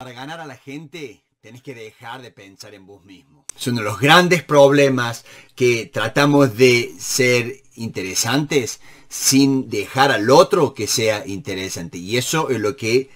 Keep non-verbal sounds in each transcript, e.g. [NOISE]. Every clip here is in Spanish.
Para ganar a la gente, tenés que dejar de pensar en vos mismo. Es uno de los grandes problemas que tratamos de ser interesantes sin dejar al otro que sea interesante. Y eso es lo que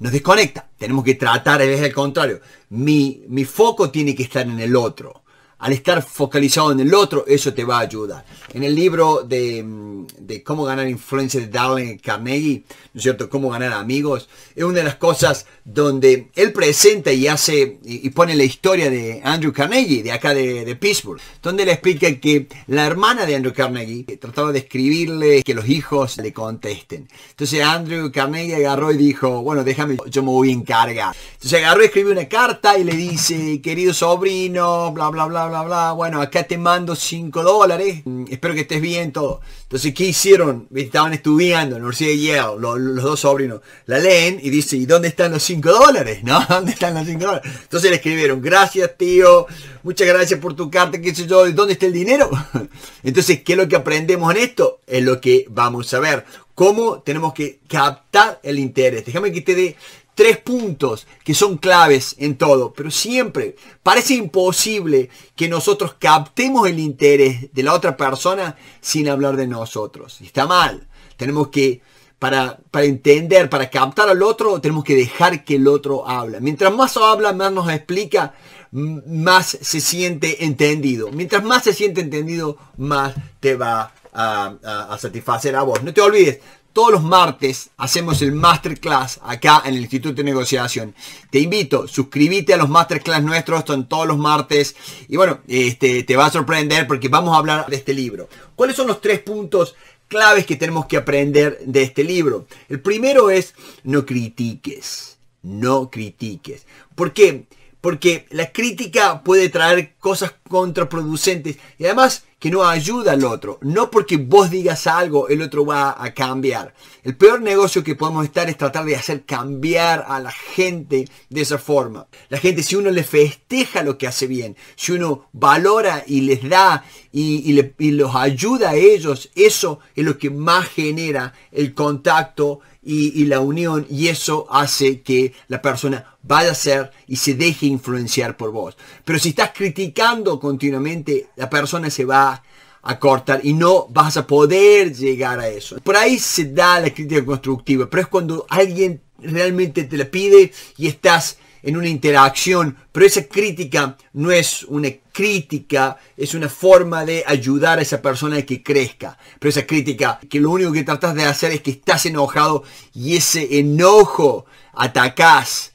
nos desconecta. Tenemos que tratar, es el contrario. Mi, mi foco tiene que estar en el otro al estar focalizado en el otro, eso te va a ayudar. En el libro de, mm, de cómo ganar influencia de Darling Carnegie, ¿no es cierto? Cómo ganar amigos, es una de las cosas donde él presenta y hace y pone la historia de Andrew Carnegie, de acá de, Pittsburgh, donde le explica que la hermana de Andrew Carnegie trataba de escribirle que los hijos le contesten. Entonces Andrew Carnegie agarró y dijo, bueno, déjame, yo me voy a encargar. Entonces agarró y escribió una carta y le dice, querido sobrino, bla, bla, bla, bueno, acá te mando 5 dólares. Mm, espero que estés bien, todo. Entonces, ¿qué hicieron? Estaban estudiando en la Universidad los, dos sobrinos. La leen y dice, ¿y dónde están los 5 dólares? [LAUGHS] ¿No? ¿Dónde están los 5 dólares? Entonces le escribieron, gracias tío, muchas gracias por tu carta, qué sé yo, ¿y dónde está el dinero? [LAUGHS] Entonces, ¿qué es lo que aprendemos en esto? Es lo que vamos a ver. ¿Cómo tenemos que captar el interés? Déjame que te dé tres puntos que son claves en todo, pero siempre parece imposible que nosotros captemos el interés de la otra persona sin hablar de nosotros. Está mal. Tenemos que, para, para entender, para captar al otro, tenemos que dejar que el otro habla. Mientras más habla, más nos explica, más se siente entendido. Mientras más se siente entendido, más te va a satisfacer a vos. No te olvides, todos los martes hacemos el masterclass acá en el Instituto de Negociación. Te invito, suscríbete a los masterclass nuestros, son todos los martes. Y bueno, este, te va a sorprender porque vamos a hablar de este libro. ¿Cuáles son los tres puntos claves que tenemos que aprender de este libro? El primero es no critiques, no critiques. ¿Por qué? porque la crítica puede traer cosas contraproducentes y además que no ayuda al otro. No porque vos digas algo, el otro va a cambiar. El peor negocio que podemos estar es tratar de hacer cambiar a la gente de esa forma. La gente, si uno le festeja lo que hace bien, si uno valora y les da y, y los ayuda a ellos, eso es lo que más genera el contacto y, la unión y eso hace que la persona vaya a ser y se deje influenciar por vos. Pero si estás criticando continuamente, la persona se va a cortar y no vas a poder llegar a eso. Por ahí se da la crítica constructiva, pero es cuando alguien realmente te la pide y estás en una interacción, pero esa crítica no es una crítica, es una forma de ayudar a esa persona que crezca. Pero esa crítica, que lo único que tratas de hacer es que estás enojado y ese enojo atacás,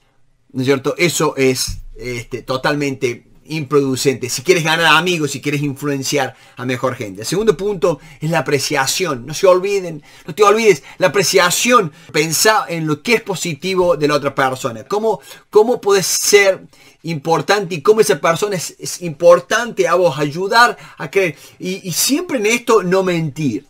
¿no es cierto? Eso es este, totalmente improducente. Si quieres ganar amigos, si quieres influenciar a mejor gente. El segundo punto es la apreciación. No se olviden, no te olvides, la apreciación. pensar en lo que es positivo de la otra persona. Cómo, cómo puedes ser importante y cómo esa persona es, importante a vos. Ayudar a creer. y siempre en esto no mentir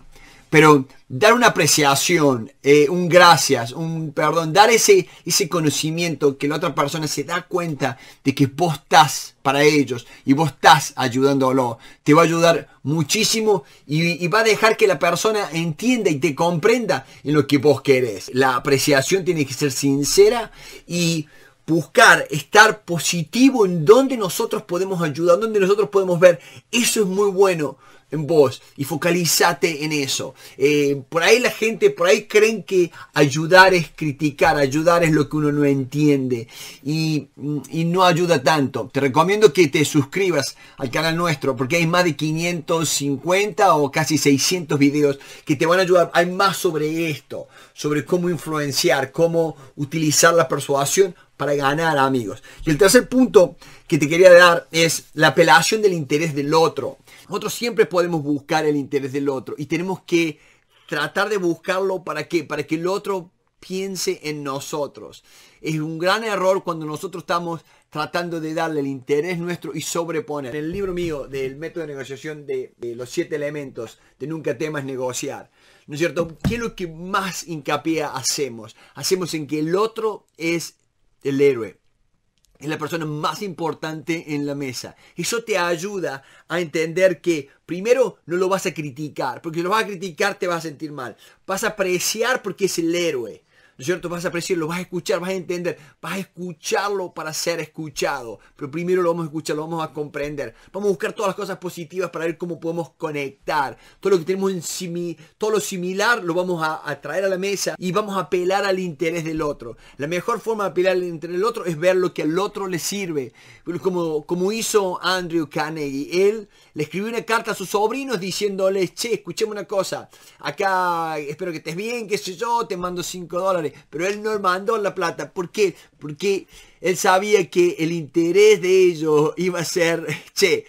pero dar una apreciación, eh, un gracias, un perdón, dar ese, ese conocimiento que la otra persona se da cuenta de que vos estás para ellos y vos estás ayudándolo, te va a ayudar muchísimo y, va a dejar que la persona entienda y te comprenda en lo que vos querés. La apreciación tiene que ser sincera y buscar estar positivo en donde nosotros podemos ayudar, donde nosotros podemos ver. Eso es muy bueno en vos y focalizate en eso. Eh, por ahí la gente, por ahí creen que ayudar es criticar, ayudar es lo que uno no entiende y, y, no ayuda tanto. Te recomiendo que te suscribas al canal nuestro porque hay más de 550 o casi 600 videos que te van a ayudar. Hay más sobre esto, sobre cómo influenciar, cómo utilizar la persuasión para ganar amigos. Y el tercer punto que te quería dar es la apelación del interés del otro. Nosotros siempre podemos buscar el interés del otro y tenemos que tratar de buscarlo para que, para que el otro piense en nosotros. Es un gran error cuando nosotros estamos tratando de darle el interés nuestro y sobreponer. En el libro mío del método de negociación de, los siete elementos de nunca temas negociar, ¿no es cierto? ¿Qué es lo que más hincapié hacemos? Hacemos en que el otro es el héroe, es la persona más importante en la mesa. Eso te ayuda a entender que primero no lo vas a criticar, porque si lo vas a criticar te vas a sentir mal. Vas a apreciar porque es el héroe cierto? Vas a apreciarlo, vas a escuchar, vas a entender, vas a escucharlo para ser escuchado. Pero primero lo vamos a escuchar, lo vamos a comprender. Vamos a buscar todas las cosas positivas para ver cómo podemos conectar. Todo lo que tenemos en simi, todo lo similar lo vamos a, traer a la mesa y vamos a apelar al interés del otro. La mejor forma de apelar al interés del otro es ver lo que al otro le sirve. Como, como hizo Andrew Carnegie, él le escribió una carta a sus sobrinos diciéndoles, che, escuchemos una cosa, acá espero que estés bien, qué sé yo, te mando 5 dólares pero él no mandó la plata. ¿Por qué? Porque él sabía que el interés de ellos iba a ser, [LAUGHS] che,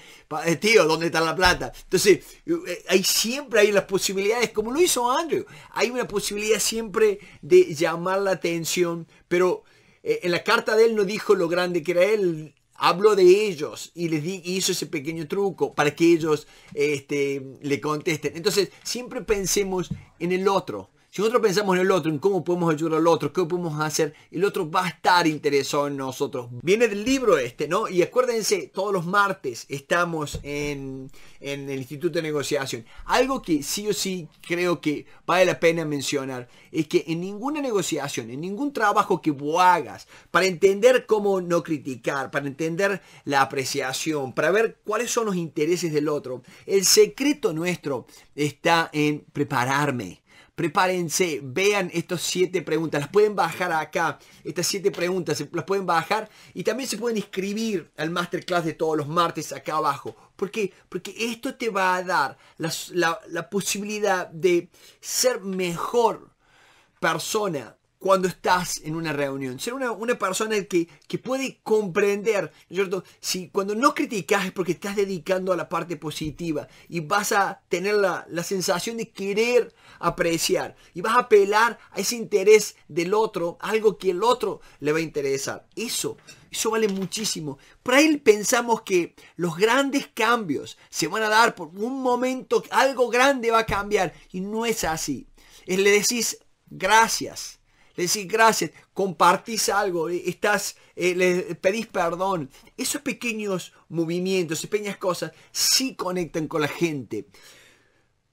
eh, tío, ¿dónde está la plata? Entonces, eh, eh, hay siempre hay las posibilidades, como lo hizo Andrew, hay una posibilidad siempre de llamar la atención, pero en la carta de él no dijo lo grande que era él, habló de ellos y les hizo ese pequeño truco para que ellos este, le contesten. Entonces, siempre pensemos en el otro, si nosotros pensamos en el otro, en cómo podemos ayudar al otro, qué podemos hacer, el otro va a estar interesado en nosotros. Viene del libro este, ¿no? Y acuérdense, todos los martes estamos en, el Instituto de Negociación. Algo que sí o sí creo que vale la pena mencionar es que en ninguna negociación, en ningún trabajo que vos hagas para entender cómo no criticar, para entender la apreciación, para ver cuáles son los intereses del otro, el secreto nuestro está en prepararme prepárense, vean estas siete preguntas, las pueden bajar acá, estas siete preguntas las pueden bajar y también se pueden inscribir al masterclass de todos los martes acá abajo. ¿Por Porque esto te va a dar la, la posibilidad de ser mejor persona cuando estás en una reunión. Ser una, persona que, que, puede comprender, cierto? Si cuando no criticas es porque estás dedicando a la parte positiva y vas a tener la, la sensación de querer apreciar y vas a apelar a ese interés del otro, algo que el otro le va a interesar. Eso, eso vale muchísimo. Para ahí pensamos que los grandes cambios se van a dar por un momento, algo grande va a cambiar y no es así. Le decís gracias le decís gracias, compartís algo, eh, estás, eh, le pedís perdón. Esos pequeños movimientos, esas pequeñas cosas, sí conectan con la gente.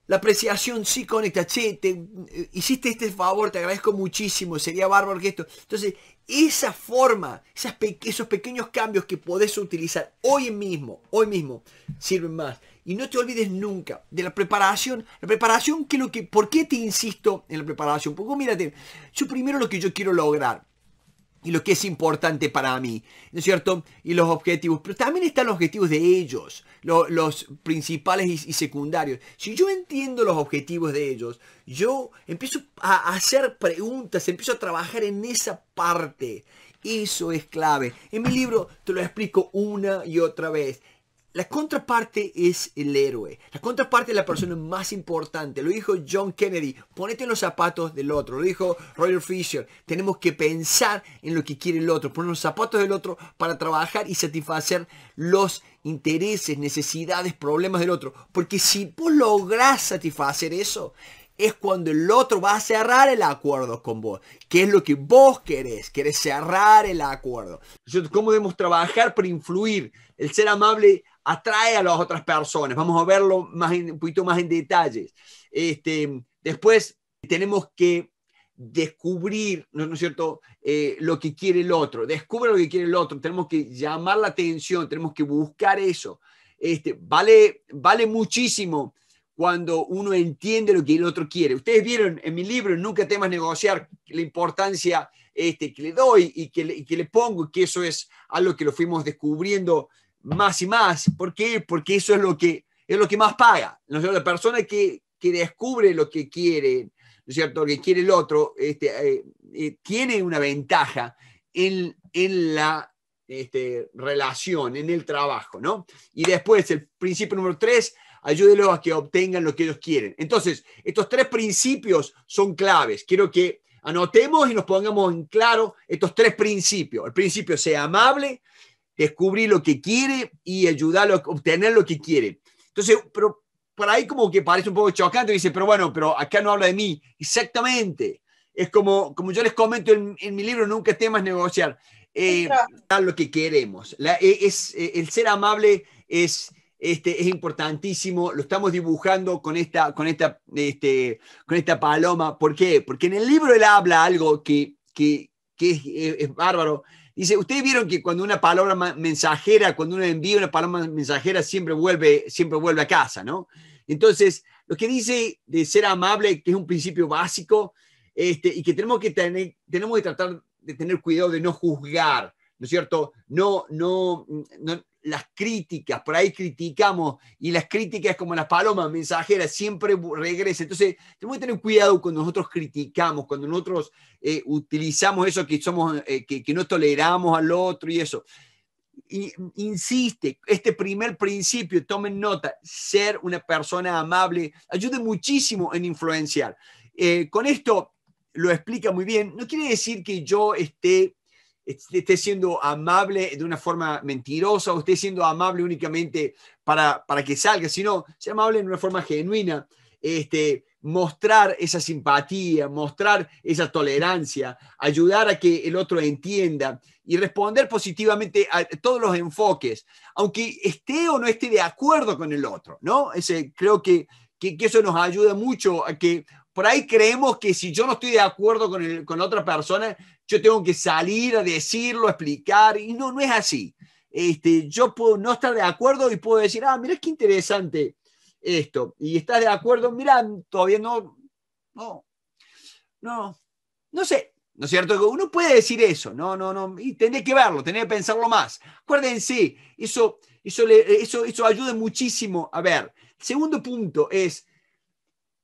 La apreciación sí conecta, che, eh, hiciste este favor, te agradezco muchísimo, sería bárbaro que esto. Entonces, esa forma, esos pequeños cambios que podés utilizar hoy mismo, hoy mismo, sirven más y no te olvides nunca de la preparación. La preparación que lo que... ¿Por qué te insisto en la preparación? Porque mírate, yo primero lo que yo quiero lograr y lo que es importante para mí, ¿no es cierto? Y los objetivos, pero también están los objetivos de ellos, los principales y, secundarios. Si yo entiendo los objetivos de ellos, yo empiezo a hacer preguntas, empiezo a trabajar en esa parte. Eso es clave. En mi libro te lo explico una y otra vez. La contraparte es el héroe. La contraparte es la persona más importante. Lo dijo John Kennedy. Ponete en los zapatos del otro. Lo dijo Roger Fisher. Tenemos que pensar en lo que quiere el otro. Poner los zapatos del otro para trabajar y satisfacer los intereses, necesidades, problemas del otro. Porque si vos lográs satisfacer eso, es cuando el otro va a cerrar el acuerdo con vos. ¿Qué es lo que vos querés? Querés cerrar el acuerdo. ¿Cómo debemos trabajar para influir? El ser amable atrae a las otras personas. Vamos a verlo más un poquito más en detalles. Este, después tenemos que descubrir, ¿no, es cierto?, eh, lo que quiere el otro. Descubre lo que quiere el otro. Tenemos que llamar la atención, tenemos que buscar eso. Este, vale, vale muchísimo cuando uno entiende lo que el otro quiere. Ustedes vieron en mi libro, Nunca temas negociar, la importancia este, que le doy y que le, y que le pongo, que eso es algo que lo fuimos descubriendo más y más. ¿Por qué? Porque eso es lo que, es lo que más paga. La persona que, descubre lo que quiere, cierto? Lo que quiere el otro, este, eh, eh, tiene una ventaja en, la este, relación, en el trabajo, ¿no? Y después, el principio número tres, ayúdelos a que obtengan lo que ellos quieren. Entonces, estos tres principios son claves. Quiero que anotemos y nos pongamos en claro estos tres principios. El principio, sea amable, descubrir lo que quiere y ayudarlo a obtener lo que quiere. Entonces, pero por ahí como que parece un poco chocante, dice, pero bueno, pero acá no habla de mí. Exactamente. Es como, como yo les comento en, en mi libro, nunca temas negociar. Eh, lo que queremos. E, es, e, el ser amable es, este, es importantísimo, lo estamos dibujando con esta, con, esta, este, con esta paloma. ¿Por qué? Porque en el libro él habla algo que, que, que es, e, es, bárbaro, Dice, ustedes vieron que cuando una palabra mensajera, cuando uno envía una palabra mensajera, siempre vuelve, siempre vuelve a casa, ¿no? Entonces, lo que dice de ser amable, que es un principio básico, este, y que tenemos que, tener, tenemos que tratar de tener cuidado de no juzgar, ¿no es cierto? No, no, no, las críticas, por ahí criticamos y las críticas como las palomas mensajeras siempre regresan. Entonces, tenemos que tener cuidado cuando nosotros criticamos, cuando nosotros eh, utilizamos eso que, somos, eh, que, no toleramos al otro y eso. insiste, este primer principio, tomen nota, ser una persona amable, ayude muchísimo en influenciar. Eh, con esto lo explica muy bien, no quiere decir que yo esté esté siendo amable de una forma mentirosa o esté siendo amable únicamente para, que salga, sino sea amable de una forma genuina, este, mostrar esa simpatía, mostrar esa tolerancia, ayudar a que el otro entienda y responder positivamente a todos los enfoques, aunque esté o no esté de acuerdo con el otro, ¿no? Ese, creo que eso nos ayuda mucho a que por ahí creemos que si yo no estoy de acuerdo con, con otra persona, yo tengo que salir a decirlo, explicar, y no, no es así. Este, yo puedo no estar de acuerdo y puedo decir, ah, mira qué interesante esto, y estás de acuerdo, mira, todavía no, no, no, no sé, ¿no es cierto? Uno puede decir eso, no, no, no, y tendré que verlo, tenés que pensarlo más. Acuérdense, eso, eso, eso ayuda muchísimo. A ver, segundo punto es,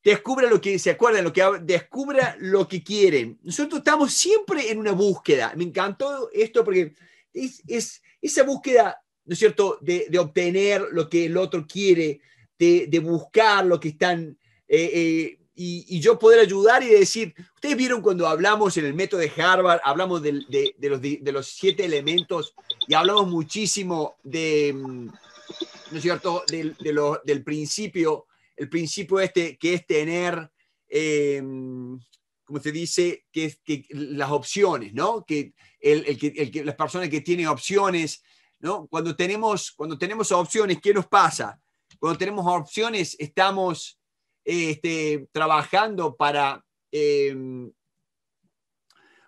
descubra lo que se acuerdan, lo que descubra lo que quieren. Nosotros estamos siempre en una búsqueda. Me encantó esto porque es, esa búsqueda, ¿no es cierto?, de, obtener lo que el otro quiere, de, buscar lo que están, eh, eh, y, yo poder ayudar y decir, ustedes vieron cuando hablamos en el método de Harvard, hablamos de, los, de los siete elementos y hablamos muchísimo de, mm, ¿no es cierto?, de del principio el principio este que es tener, em, como se dice, que, las opciones, ¿no? Que, las personas que tienen opciones, ¿no? Cuando tenemos, cuando tenemos opciones, ¿qué nos pasa? Cuando tenemos opciones, estamos este, trabajando para, em,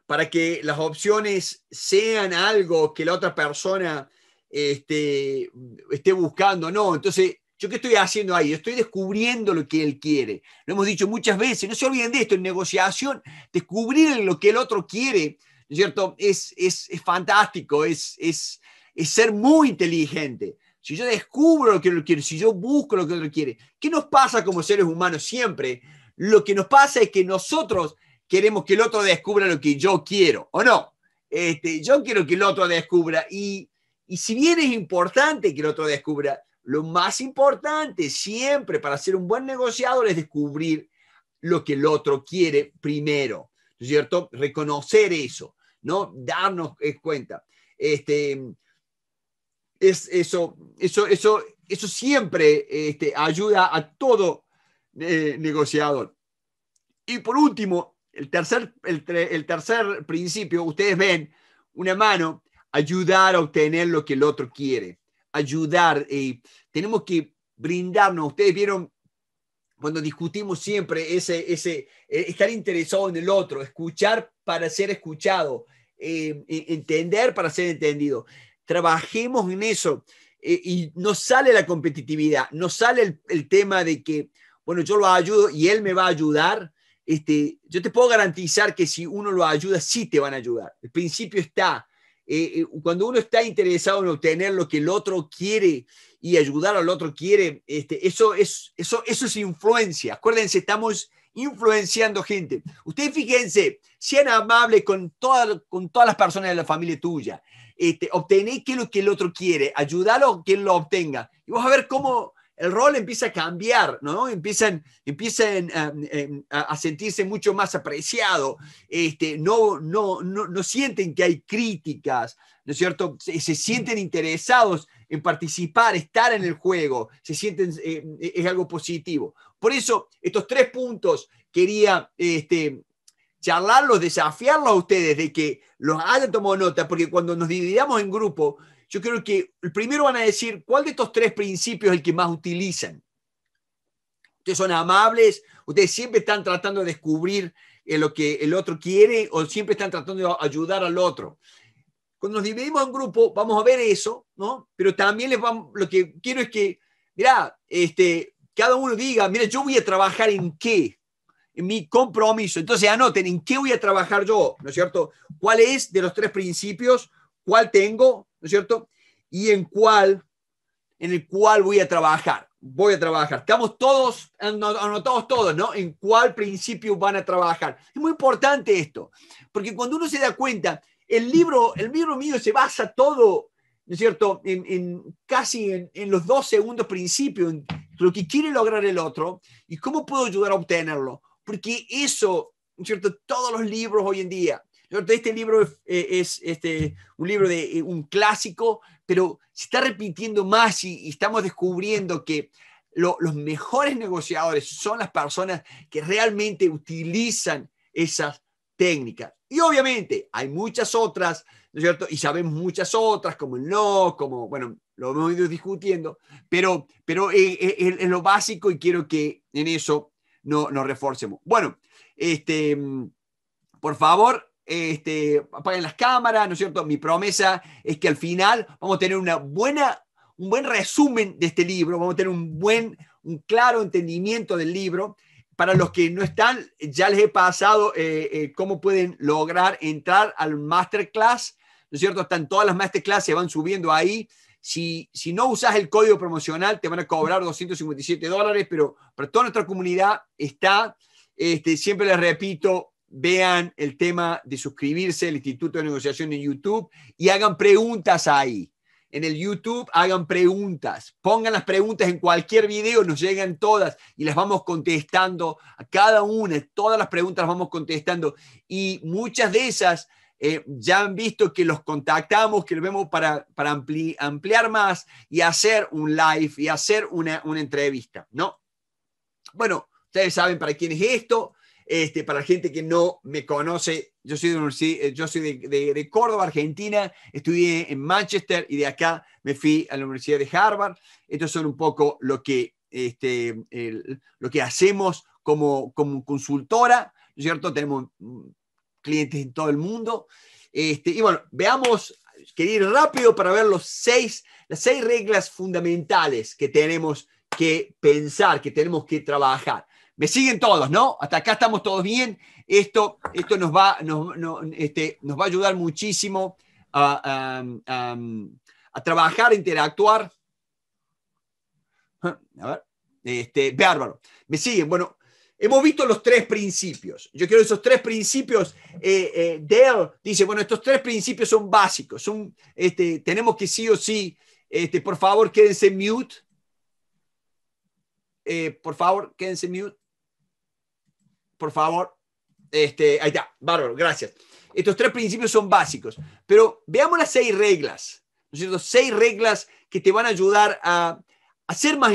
para que las opciones sean algo que la otra persona este, esté buscando. No, entonces ¿Yo qué estoy haciendo ahí? Estoy descubriendo lo que él quiere. Lo hemos dicho muchas veces, no se olviden de esto, en negociación, descubrir lo que el otro quiere, es ¿cierto? Es, es, es fantástico, es, es, es ser muy inteligente. Si yo descubro lo que él quiere, si yo busco lo que otro quiere, ¿qué nos pasa como seres humanos siempre? Lo que nos pasa es que nosotros queremos que el otro descubra lo que yo quiero, ¿o no? Este, yo quiero que el otro descubra y, y si bien es importante que el otro descubra, lo más importante siempre para ser un buen negociador es descubrir lo que el otro quiere primero, es cierto? Reconocer eso, ¿no? Darnos eh, cuenta. Este, es, eso, eso, eso, eso siempre este, ayuda a todo eh, negociador. Y por último, el tercer, el tercer principio, ustedes ven una mano, ayudar a obtener lo que el otro quiere ayudar. Eh, tenemos que brindarnos. Ustedes vieron cuando discutimos siempre ese, ese eh, estar interesado en el otro, escuchar para ser escuchado, eh, e, entender para ser entendido. Trabajemos en eso y nos sale la competitividad, nos sale el, tema de que, bueno, yo lo ayudo y él me va a ayudar. Este, yo te puedo garantizar que si uno lo ayuda, sí te van a ayudar. El principio está, eh, eh, cuando uno está interesado en obtener lo que el otro quiere y ayudar al otro quiere, este, eso, es, eso, eso es influencia. Acuérdense, estamos influenciando gente. Ustedes fíjense, sean amables con, con todas las personas de la familia tuya. Este, obtener que lo que el otro quiere, ayudarlo a que lo obtenga. Y vamos a ver cómo el rol empieza a cambiar, ¿no? Empiezan, empiezan em, em, a sentirse mucho más apreciado, este, no, no, no, sienten que hay críticas, ¿no es cierto? Se, sienten interesados en participar, estar en el juego, se sienten, eh, eh, es algo positivo. Por eso, estos tres puntos quería este, charlarlos, desafiarlos a ustedes de que los hayan tomado nota, porque cuando nos dividamos en grupo, yo creo que primero van a decir cuál de estos tres principios es el que más utilizan. Ustedes son amables, ustedes siempre están tratando de descubrir eh, lo que el otro quiere o siempre están tratando de ayudar al otro. Cuando nos dividimos en grupo, vamos a ver eso, ¿no? Pero también les vamos, lo que quiero es que, mira, este, cada uno diga, mira, yo voy a trabajar en qué, en mi compromiso. Entonces anoten en qué voy a trabajar yo, ¿no es cierto? ¿Cuál es de los tres principios? ¿Cuál tengo? ¿no es cierto? Y en cuál, en el cual voy a trabajar, voy a trabajar. Estamos todos, anotados todos, ¿no? En cuál principio van a trabajar. Es muy importante esto, porque cuando uno se da cuenta, el libro, el libro mío se basa todo, ¿no es cierto?, en, casi en, los dos segundos principios, lo que quiere lograr el otro y cómo puedo ayudar a obtenerlo, porque eso, ¿no es cierto?, todos los libros hoy en día, este libro eh, es, este, un libro de eh, un clásico, pero se está repitiendo más y, estamos descubriendo que los mejores negociadores son las personas que realmente utilizan esas técnicas. Y obviamente hay muchas otras, ¿no es cierto? Y sabemos muchas otras, como el no, como, bueno, lo hemos ido discutiendo, pero, pero eh, es, lo básico y quiero que en eso no, nos reforcemos. Bueno, este, mm, por favor, este, apaguen las cámaras, ¿no es cierto? Mi promesa es que al final vamos a tener una buena, un buen resumen de este libro, vamos a tener un buen, un claro entendimiento del libro. Para los que no están, ya les he pasado eh, eh, cómo pueden lograr entrar al masterclass, ¿no es cierto? Están todas las masterclass, se van subiendo ahí. Si, si no usas el código promocional, te van a cobrar 257 dólares, pero para toda nuestra comunidad está, este, siempre les repito, vean el tema de suscribirse al Instituto de Negociación en YouTube y hagan preguntas ahí. En el YouTube hagan preguntas, pongan las preguntas en cualquier video, nos llegan todas y las vamos contestando a cada una, todas las preguntas las vamos contestando y muchas de esas eh, ya han visto que los contactamos, que lo vemos para, para ampliar más y hacer un live y hacer una, una entrevista, ¿no? Bueno, ustedes saben para quién es esto, este, para la gente que no me conoce, yo soy, eh, de, Córdoba, Argentina, estudié en Manchester y de acá me fui a la Universidad de Harvard. Estos son un poco lo que, este, lo que hacemos como, consultora, cierto? Tenemos mm, clientes en todo el mundo. Este, y bueno, veamos, quería ir rápido para ver los las seis reglas fundamentales que tenemos que pensar, que tenemos que trabajar. Me siguen todos, ¿no? Hasta acá estamos todos bien. Esto, esto nos, va, nos, este, va a ayudar muchísimo a, trabajar, a interactuar. A ver, este, bárbaro. Me siguen. Bueno, hemos visto los tres principios. Yo quiero esos tres principios. Eh, eh, Dale dice, bueno, estos tres principios son básicos. Son, este, tenemos que sí o sí, este, por favor, quédense mute. Eh, por favor, quédense mute por favor. Este, ahí está, bárbaro, gracias. Estos tres principios son básicos, pero veamos las seis reglas, ¿no es cierto? Seis reglas que te van a ayudar a, hacer más,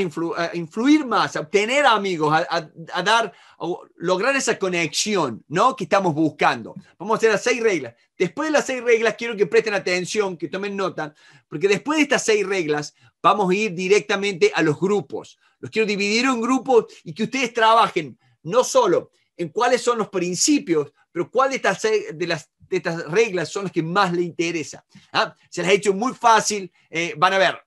influir más, a obtener amigos, a, a dar, lograr esa conexión, ¿no? Que estamos buscando. Vamos a hacer las seis reglas. Después de las seis reglas, quiero que presten atención, que tomen nota, porque después de estas seis reglas, vamos a ir directamente a los grupos. Los quiero dividir en grupos y que ustedes trabajen no solo en cuáles son los principios, pero cuáles de estas, las, de estas reglas son las que más le interesa. ¿ah? Se las he hecho muy fácil, eh, van a ver.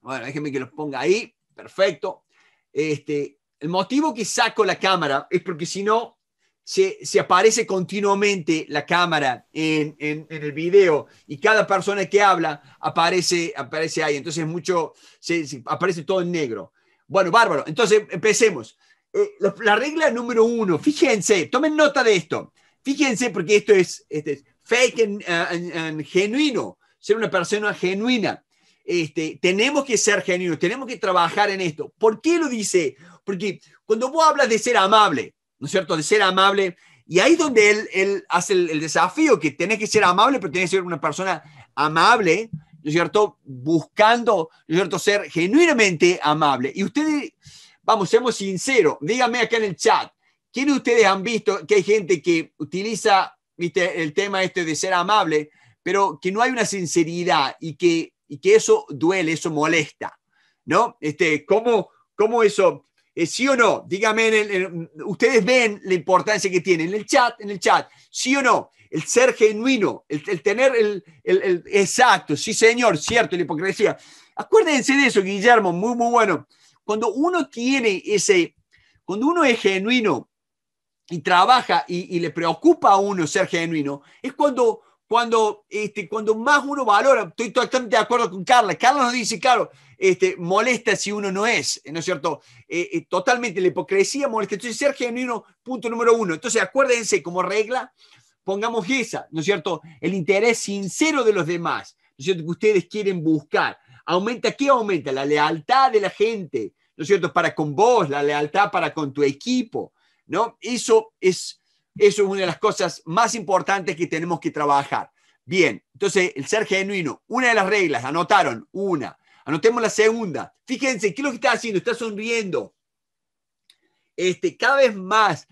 Bueno, déjenme que los ponga ahí, perfecto. Este, el motivo que saco la cámara es porque si no, se, aparece continuamente la cámara en, el video y cada persona que habla aparece, aparece ahí. Entonces mucho, se, aparece todo en negro. Bueno, bárbaro. Entonces empecemos. Eh, la regla número uno, fíjense, tomen nota de esto. Fíjense porque esto es, este fake uh, genuino, ser una persona genuina. Este, tenemos que ser genuinos, tenemos que trabajar en esto. ¿Por qué lo dice? Porque cuando vos hablas de ser amable, ¿no es cierto? De ser amable, y ahí es donde él, él hace el, desafío, que tenés que ser amable, pero tenés que ser una persona amable, ¿no es cierto? Buscando, ¿no es cierto? Ser genuinamente amable. Y ustedes Vamos, seamos sinceros. Díganme acá en el chat. ¿quiénes de ustedes han visto que hay gente que utiliza el tema este de ser amable, pero que no hay una sinceridad y que, y que eso duele, eso molesta? ¿No? Este, ¿cómo, cómo eso? ¿Es eh, ¿Sí o no? Díganme, en ustedes ven la importancia que tiene en el chat, en el chat. ¿Sí o no? El ser genuino, el, tener el, el, exacto, sí señor, cierto, la hipocresía. Acuérdense de eso, Guillermo, muy, muy bueno. Cuando uno tiene ese, cuando uno es genuino y trabaja y, le preocupa a uno ser genuino, es cuando, cuando, este, cuando más uno valora. Estoy totalmente de acuerdo con Carla. Carla nos dice, claro, este, molesta si uno no es, ¿no es cierto? Eh, eh, totalmente, la hipocresía molesta. Entonces, ser genuino, punto número uno. Entonces, acuérdense, como regla, pongamos esa, ¿no es cierto? El interés sincero de los demás, ¿no es cierto? Que ustedes quieren buscar. ¿Aumenta qué aumenta? La lealtad de la gente, ¿no es cierto?, para con vos, la lealtad para con tu equipo, ¿no? Eso es, eso es una de las cosas más importantes que tenemos que trabajar. Bien, entonces, el ser genuino, una de las reglas, anotaron, una. Anotemos la segunda. Fíjense, ¿qué es lo que está haciendo? Está sonriendo. Este, cada vez más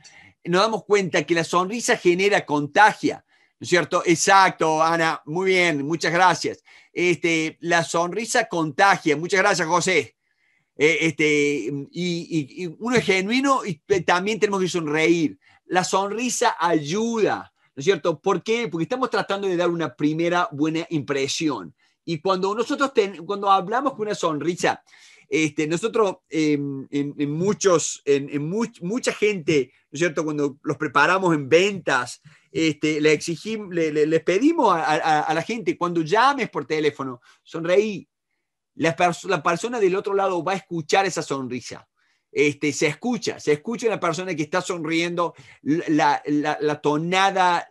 nos damos cuenta que la sonrisa genera contagia. ¿No es cierto? Exacto, Ana. Muy bien, muchas gracias. Este, la sonrisa contagia. Muchas gracias, José. Eh, este, mm, y, uno es genuino y también tenemos que sonreír. La sonrisa ayuda, ¿no es cierto? ¿Por qué? Porque estamos tratando de dar una primera buena impresión. Y cuando nosotros cuando hablamos con una sonrisa, este, nosotros em, en, muchos, en, mucha gente, ¿no es cierto? Cuando los preparamos en ventas, este, le exigimos, le, les pedimos a, a, la gente, cuando llames por teléfono, sonreí, la, persona del otro lado va a escuchar esa sonrisa. Este, se escucha, se escucha la persona que está sonriendo, la, tonada,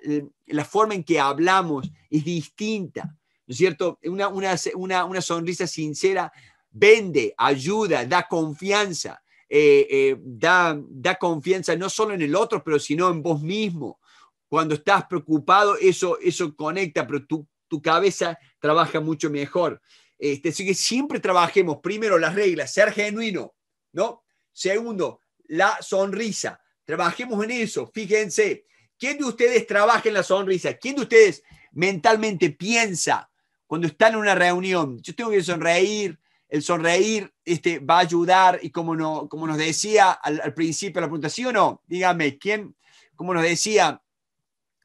la forma en que hablamos es distinta, ¿no es cierto? Una, sonrisa sincera vende, ayuda, da confianza, eh, eh, da, confianza no solo en el otro, pero sino en vos mismo. Cuando estás preocupado, eso, eso conecta, pero tu, tu cabeza trabaja mucho mejor. Este, así que siempre trabajemos, primero, las reglas, ser genuino, ¿no? Segundo, la sonrisa. Trabajemos en eso. Fíjense, ¿quién de ustedes trabaja en la sonrisa? ¿Quién de ustedes mentalmente piensa cuando están en una reunión? Yo tengo que sonreír, el sonreír este, va a ayudar y como, como nos decía al, principio la pregunta, ¿sí o no? Dígame, ¿quién? Como nos decía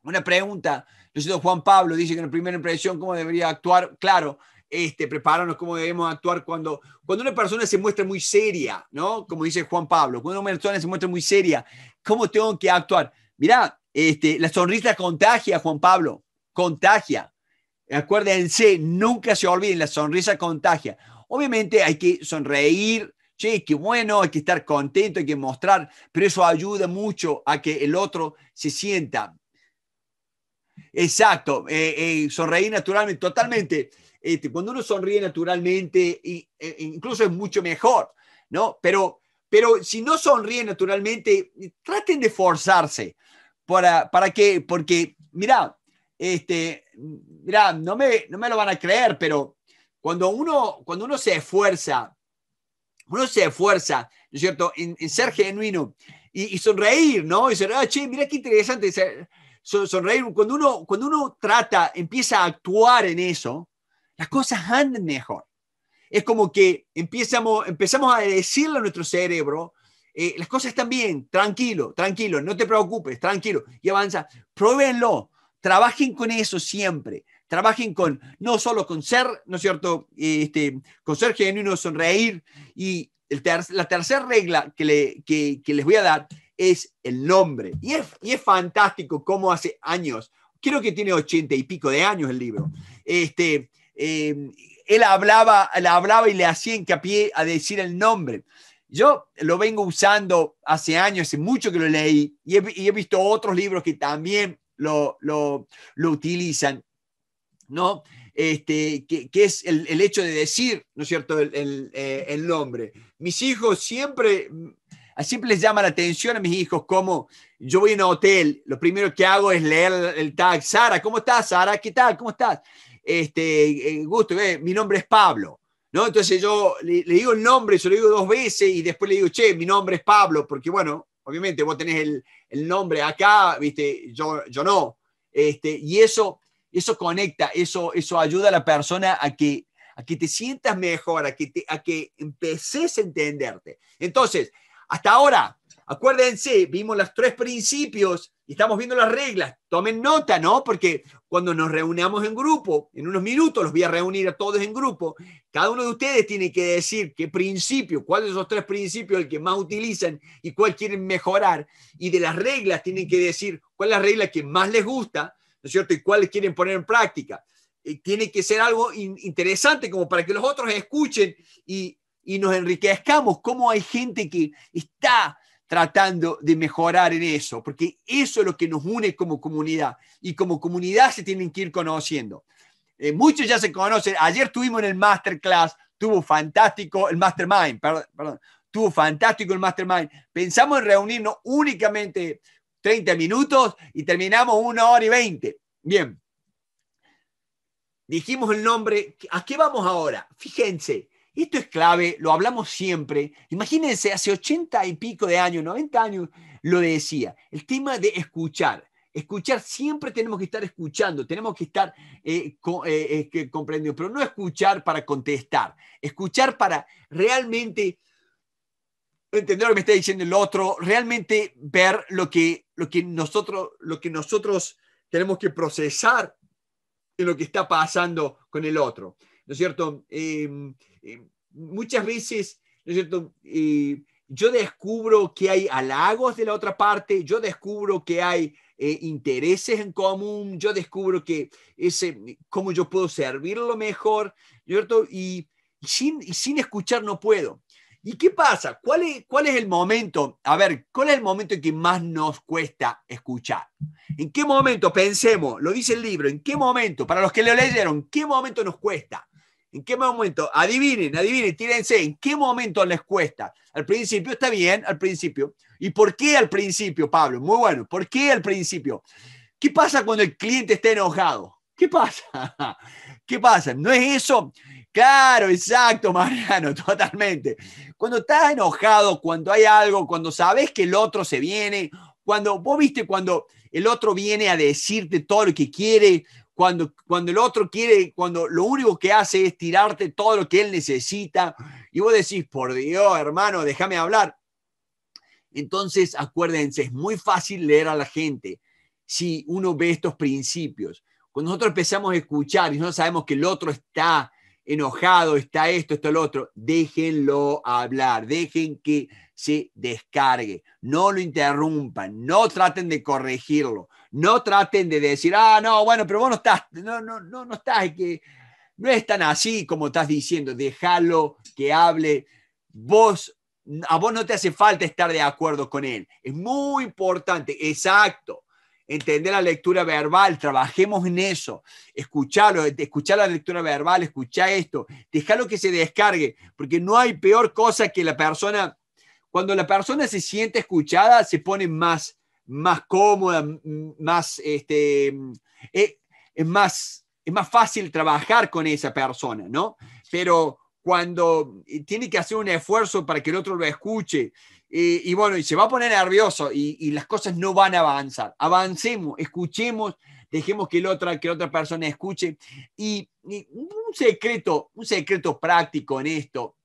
una pregunta, yo Juan Pablo, dice que en la primera impresión, ¿cómo debería actuar? Claro, este, prepararnos cómo debemos actuar cuando, cuando una persona se muestra muy seria, ¿no? Como dice Juan Pablo, cuando una persona se muestra muy seria, ¿cómo tengo que actuar? Mirá, este, la sonrisa contagia, Juan Pablo, contagia. Acuérdense, nunca se olviden, la sonrisa contagia. Obviamente hay que sonreír, che, qué bueno, hay que estar contento, hay que mostrar, pero eso ayuda mucho a que el otro se sienta. Exacto, eh, eh, sonreír naturalmente, totalmente cuando eh, uno sonríe naturalmente, y, e, e incluso es mucho mejor, ¿no? Pero, pero si no sonríe naturalmente, eh, traten de forzarse. ¿Para, para qué? Porque, mira, este, mira, no me, no me lo van a creer, pero cuando uno, cuando uno se esfuerza, uno se esfuerza, es cierto?, en, ser genuino y, sonreír, ¿no? Y decir, ah, che, mira qué interesante, sonreír. Cuando uno, cuando uno trata, empieza a actuar en eso, las cosas andan mejor. Es como que empezamos, empezamos a decirle a nuestro cerebro, eh, las cosas están bien, tranquilo, tranquilo, no te preocupes, tranquilo, y avanza. Pruébenlo, trabajen con eso siempre, trabajen con, no solo con ser, ¿no es cierto?, este, con ser genuino, sonreír, y el la tercera regla que, le, les voy a dar es el nombre. Y es, y es fantástico cómo hace años, creo que tiene ochenta y pico de años el libro, este, Em, él hablaba, la hablaba y le hacía hincapié a decir el nombre. Yo lo vengo usando hace años, hace mucho que lo leí, y he, visto otros libros que también lo, lo, utilizan, ¿no? Este, que, que es el, el, hecho de decir, ¿no es cierto?, el, el, eh, el, nombre. Mis hijos siempre, siempre les llama la atención a mis hijos como yo voy a un hotel, lo primero que hago es leer el tag, Sara, ¿cómo estás, Sara? ¿Qué tal? ¿Cómo estás? este, eh, gusto, eh, mi nombre es Pablo. ¿No? Entonces yo le, digo el nombre, se lo digo dos veces y después le digo, che, mi nombre es Pablo, porque bueno, obviamente vos tenés el, el nombre acá, viste, yo, yo no. Este, y eso, eso conecta, eso, eso ayuda a la persona a que, a que te sientas mejor, a que, te, a que empeces a entenderte. Entonces, hasta ahora, acuérdense, vimos los tres principios estamos viendo las reglas. Tomen nota, ¿no? Porque cuando nos reunamos en grupo, en unos minutos los voy a reunir a todos en grupo, cada uno de ustedes tiene que decir qué principio, cuál de esos tres principios el que más utilizan y cuál quieren mejorar. Y de las reglas tienen que decir cuál es la regla que más les gusta, ¿no es cierto? Y cuál quieren poner en práctica. Eh, tiene que ser algo interesante como para que los otros escuchen y, y nos enriquezcamos. ¿Cómo hay gente que está tratando de mejorar en eso, porque eso es lo que nos une como comunidad y como comunidad se tienen que ir conociendo. Eh, muchos ya se conocen, ayer tuvimos en el masterclass, tuvo fantástico el mastermind, perdón, tuvo fantástico el mastermind. Pensamos en reunirnos únicamente 30 minutos y terminamos una hora y 20. Bien. Dijimos el nombre, ¿a qué vamos ahora? Fíjense, esto es clave, lo hablamos siempre. Imagínense, hace 80 y pico de años, 90 años, lo decía. El tema de escuchar. Escuchar, siempre tenemos que estar escuchando, tenemos que estar eh, eh, comprendiendo, pero no escuchar para contestar, escuchar para realmente entender lo que me está diciendo el otro, realmente ver lo que, lo que, nosotros, lo que nosotros tenemos que procesar en lo que está pasando con el otro. ¿No es cierto? Em, eh, muchas veces, cierto? Eh, yo descubro que hay halagos de la otra parte, yo descubro que hay eh, intereses en común, yo descubro que ese, cómo yo puedo servirlo mejor, ¿cierto? Y sin, sin escuchar no puedo. ¿Y qué pasa? ¿Cuál es, ¿Cuál es el momento? A ver, ¿cuál es el momento en que más nos cuesta escuchar? ¿En qué momento? Pensemos, lo dice el libro, ¿en qué momento? Para los que lo leyeron, ¿qué momento nos cuesta? ¿En qué momento? Adivinen, adivinen, tírense. ¿En qué momento les cuesta? Al principio está bien, al principio. ¿Y por qué al principio, Pablo? Muy bueno. ¿Por qué al principio? ¿Qué pasa cuando el cliente está enojado? ¿Qué pasa? [LAUGHS] ¿Qué pasa? ¿No es eso? Claro, exacto, [LAUGHS] Mariano, totalmente. Cuando estás enojado, cuando hay algo, cuando sabes que el otro se viene, cuando vos viste cuando el otro viene a decirte todo lo que quiere, cuando, el otro quiere, cuando lo único que hace es tirarte todo lo que él necesita y vos decís, por Dios, hermano, déjame hablar. Entonces, acuérdense, es muy fácil leer a la gente si uno ve estos principios. Cuando nosotros empezamos a escuchar y no sabemos que el otro está enojado, está esto, está el otro, déjenlo hablar, dejen que se descargue, no lo interrumpan, no traten de corregirlo, no traten de decir, ah, no, bueno, pero vos no estás, no, no, no, no estás, que no es tan así como estás diciendo, déjalo que hable. Vos, a vos no te hace falta estar de acuerdo con él. Es muy importante, exacto. Entender la lectura verbal, trabajemos en eso, escucharlo, escuchar la lectura verbal, escuchar esto, déjalo que se descargue, porque no hay peor cosa que la persona, cuando la persona se siente escuchada, se pone más más cómoda, más, este, eh, es, más, es más fácil trabajar con esa persona, ¿no? Pero cuando eh, tiene que hacer un esfuerzo para que el otro lo escuche, eh, y, bueno, y se va a poner nervioso y, las cosas no van a avanzar. Avancemos, escuchemos, dejemos que, el otra, que otra persona escuche. Y, y un secreto, un secreto práctico en esto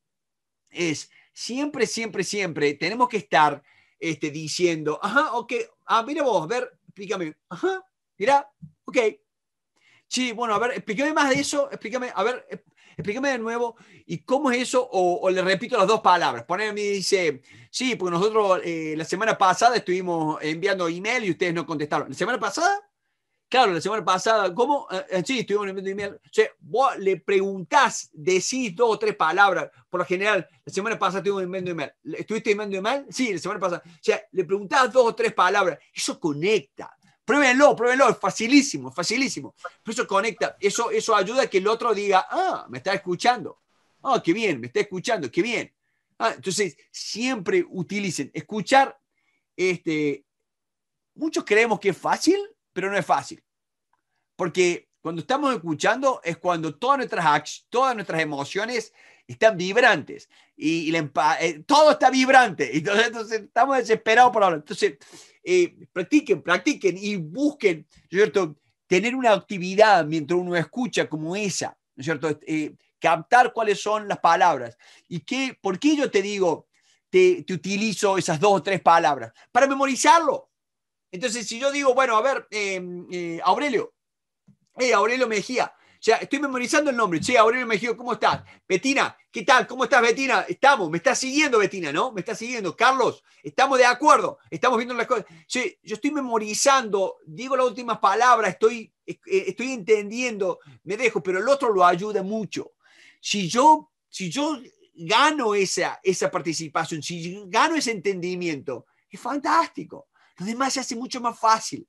es siempre, siempre, siempre tenemos que estar este, diciendo, ajá, ok, ah, mira vos, a ver, explícame, ajá, mira, ok. Sí, bueno, a ver, explícame más de eso, explícame, a ver, eh, explícame de nuevo, ¿y cómo es eso? O, le repito las dos palabras. Ponerme dice, sí, porque nosotros eh, la semana pasada estuvimos enviando email y ustedes no contestaron. ¿La semana pasada? Claro, la semana pasada, ¿cómo? Eh, eh, sí, estuvimos en email. O sea, vos le preguntás, decís dos o tres palabras. Por lo general, la semana pasada estuvimos en de email. ¿Estuviste de email? Sí, la semana pasada. O sea, le preguntás dos o tres palabras. Eso conecta. Pruébenlo, pruébenlo, es facilísimo, facilísimo. eso conecta, eso, eso ayuda a que el otro diga, ah, me está escuchando. Ah, qué bien, me está escuchando, qué bien. Ah, entonces, siempre utilicen escuchar. Este, muchos creemos que es fácil, pero no es fácil porque cuando estamos escuchando es cuando todas nuestras, todas nuestras emociones están vibrantes y, eh, todo está vibrante. [LAUGHS] Entonces, entonces estamos desesperados por hablar. Entonces, eh, practiquen, practiquen y busquen, cierto? Tener una actividad mientras uno escucha como esa, ¿no es cierto? Eh, captar cuáles son las palabras. ¿Y qué, por qué yo te digo, te utilizo esas dos o tres palabras? Para memorizarlo. Entonces, si yo digo, bueno, a ver, em, Aurelio, Hey, eh, Aurelio Mejía. sea, estoy memorizando el nombre. Sí, Aurelio Mejía, ¿cómo estás? Betina, ¿qué tal? ¿Cómo estás, Betina? Estamos, me está siguiendo, Betina, ¿no? Me está siguiendo. Carlos, estamos de acuerdo, estamos viendo las cosas. Sí, yo estoy memorizando, digo las últimas palabras, estoy, eh, estoy entendiendo, me dejo, pero el otro lo ayuda mucho. Si yo, si yo gano esa, esa participación, si gano ese entendimiento, es fantástico. Lo demás se hace mucho más fácil.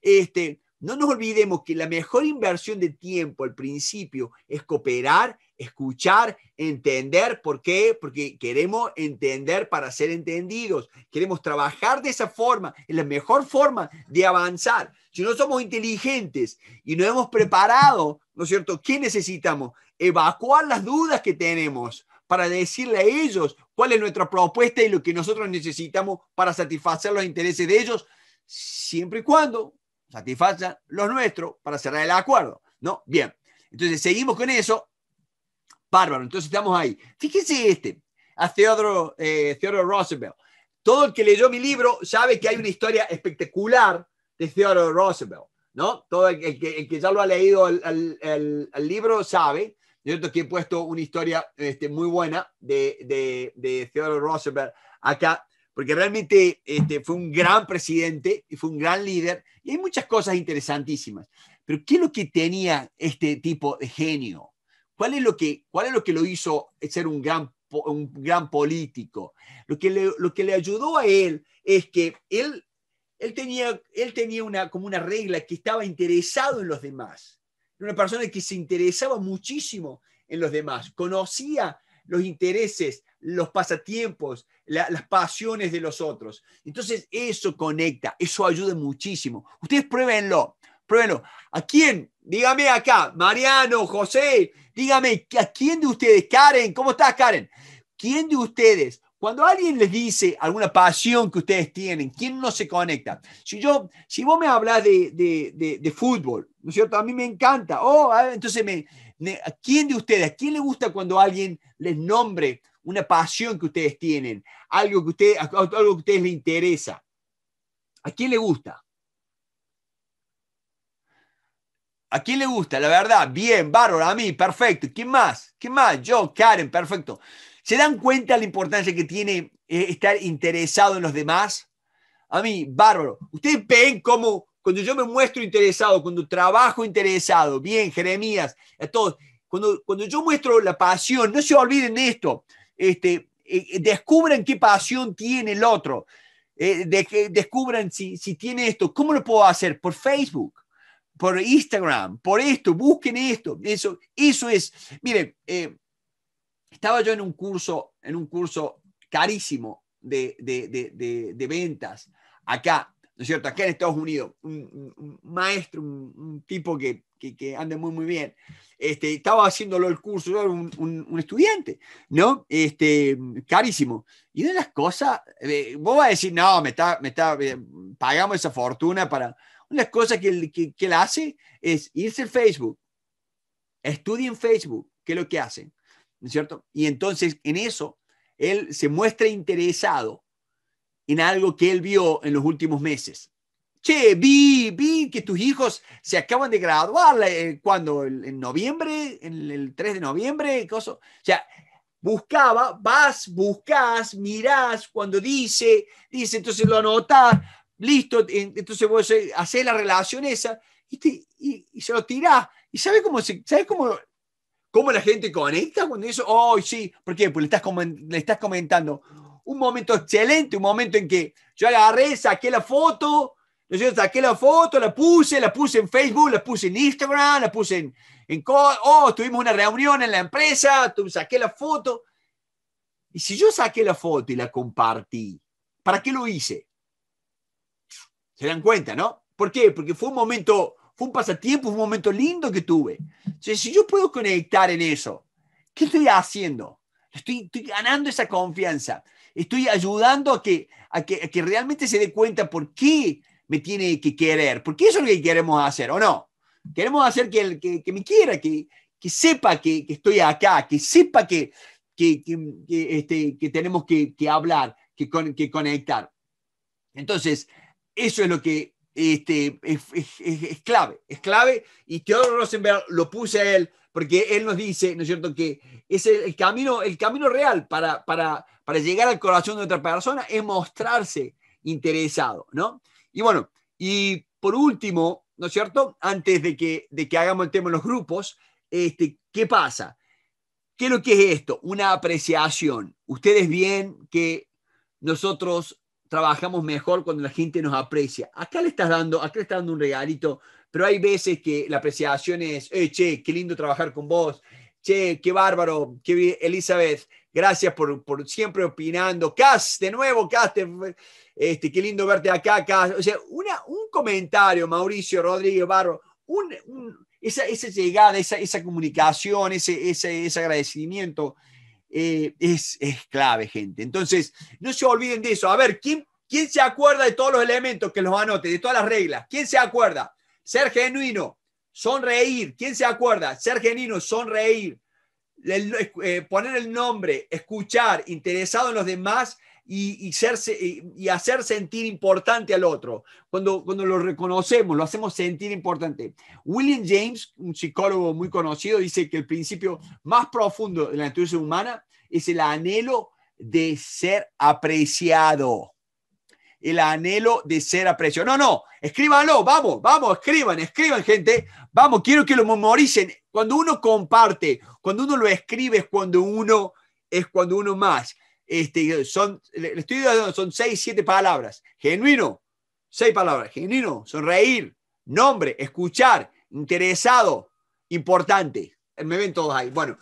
Este, no nos olvidemos que la mejor inversión de tiempo al principio es cooperar, escuchar, entender. ¿Por qué? Porque queremos entender para ser entendidos. Queremos trabajar de esa forma, es la mejor forma de avanzar. Si no somos inteligentes y no hemos preparado, ¿no es cierto? ¿Qué necesitamos? Evacuar las dudas que tenemos para decirle a ellos cuál es nuestra propuesta y lo que nosotros necesitamos para satisfacer los intereses de ellos, siempre y cuando satisfacen los nuestros para cerrar el acuerdo, ¿no? Bien, entonces seguimos con eso, bárbaro, entonces estamos ahí. Fíjese este, a Theodore, eh, Roosevelt. Todo el que leyó mi libro sabe que hay una historia espectacular de Theodore Roosevelt, ¿no? Todo el, que, ya lo ha leído el libro sabe yo que he puesto una historia este, muy buena de, Theodore Roosevelt acá porque realmente este, fue un gran presidente y fue un gran líder, y hay muchas cosas interesantísimas. Pero ¿qué es lo que tenía este tipo de genio? ¿Cuál es lo que, cuál es lo, que lo hizo ser un gran, un gran político? Lo que, le, lo que le ayudó a él es que él, él tenía, él tenía una, como una regla que estaba interesado en los demás. Era una persona que se interesaba muchísimo en los demás, conocía los intereses, los pasatiempos, las pasiones de los otros. Entonces eso conecta, eso ayuda muchísimo. Ustedes pruébenlo, pruébenlo. ¿A quién? Dígame acá, Mariano, José, dígame, ¿a quién de ustedes? Karen, ¿cómo estás, Karen? ¿Quién de ustedes cuando alguien les dice alguna pasión que ustedes tienen, ¿quién no se conecta? Si yo, si vos me hablas de, de, de, de fútbol, ¿no es cierto? A mí me encanta. Oh, ah, entonces me, ¿A quién de ustedes, a quién le gusta cuando alguien les nombre una pasión que ustedes tienen, algo que, algo que a ustedes les interesa? ¿A quién le gusta? ¿A quién le gusta? La verdad, bien, bárbaro, a mí, perfecto. ¿Quién más? ¿Quién más? Yo, Karen, perfecto. ¿Se dan cuenta la importancia que tiene eh, estar interesado en los demás? A mí, bárbaro. Ustedes ven cómo cuando yo me muestro interesado, cuando trabajo interesado, bien, Jeremías, a todos, cuando, cuando yo muestro la pasión, no se olviden esto, este, eh, eh, descubran qué pasión tiene el otro, eh, descubran si, tiene esto, ¿cómo lo puedo hacer? Por Facebook por Instagram, por esto, busquen esto. Eso, eso es. miren, eh, estaba yo en un curso, en un curso carísimo de ventas acá ¿no es cierto? aquí en Estados Unidos, un, maestro, un, tipo que, que, anda muy, muy bien, este, estaba haciéndolo el curso, un, estudiante, ¿no? Este, carísimo. Y una de las cosas, eh, vos vas a decir, no, me está, me está, eh, pagamos esa fortuna para... Una de las cosas que él, hace es irse al Facebook, estudia en Facebook, qué es lo que hacen, ¿no es cierto? Y entonces en eso, él se muestra interesado en algo que él vio en los últimos meses. Che, vi, vi que tus hijos se acaban de graduar eh, cuando, en noviembre, en el 3 de noviembre, cosa. O sea, buscaba, vas, buscas, mirás, cuando dice, dice, entonces lo anotas, listo, entonces vos eh, haces la relación esa y, se lo tirás. ¿Y sabes cómo, la gente conecta cuando eso? oh, sí? porque Pues le estás comentando, un momento excelente, un momento en que yo agarré, saqué la foto, yo saqué la foto, la puse, la puse en Facebook, la puse en Instagram, la puse en, en oh, tuvimos una reunión en la empresa, saqué la foto. Y si yo saqué la foto y la compartí, ¿para qué lo hice? Se dan cuenta, ¿no? ¿Por qué? Porque fue un momento, fue un pasatiempo, fue un momento lindo que tuve. Entonces, si yo puedo conectar en eso, ¿qué estoy haciendo? Estoy, estoy ganando esa confianza. Estoy ayudando a que, a que, realmente se dé cuenta por qué me tiene que querer, porque eso es lo que queremos hacer, ¿o no? Queremos hacer que, que, me quiera, que, que sepa que, estoy acá, que sepa que, que, que este, tenemos que, hablar, que, con, conectar. Entonces, eso es lo que este, es, clave, es clave, y Teodoro Rosenberg lo puse a él porque él nos dice, ¿no es cierto?, que es el, camino, el camino real para, para, llegar al corazón de otra persona es mostrarse interesado, ¿no? Y bueno, y por último, ¿no es cierto?, antes de que, de que hagamos el tema de los grupos, este, ¿qué pasa? ¿Qué es lo que es esto? Una apreciación. Ustedes bien que nosotros trabajamos mejor cuando la gente nos aprecia. Acá le estás dando, acá le estás dando un regalito pero hay veces que la apreciación es, eh, che, qué lindo trabajar con vos, che, qué bárbaro, qué Elizabeth, gracias por, siempre opinando, cast de nuevo, cast este, qué lindo verte acá, Cas, o sea, una, un comentario, Mauricio Rodríguez Barro, un, esa, llegada, esa, comunicación, ese, ese, agradecimiento. Eh, es, es clave, gente. Entonces, no se olviden de eso. A ver, ¿quién, ¿Quién se acuerda de todos los elementos que los anote, de todas las reglas? ¿Quién se acuerda? Ser genuino, sonreír. ¿Quién se acuerda? Ser genuino, sonreír. Eh, poner el nombre, escuchar, interesado en los demás y, hacer sentir importante al otro. Cuando, cuando lo reconocemos, lo hacemos sentir importante. William James, un psicólogo muy conocido, dice que el principio más profundo de la naturaleza humana es el anhelo de ser apreciado el anhelo de ser apreciado. No, no, escríbanlo, vamos, vamos, escriban, escriban, gente. Vamos, quiero que lo memoricen. Cuando uno comparte, cuando uno lo escribe, es cuando uno, es cuando uno más. Este, son, le estoy dando, son seis, siete palabras. Genuino, seis palabras. Genuino, sonreír, nombre, escuchar, interesado, importante. Me ven todos ahí. Bueno,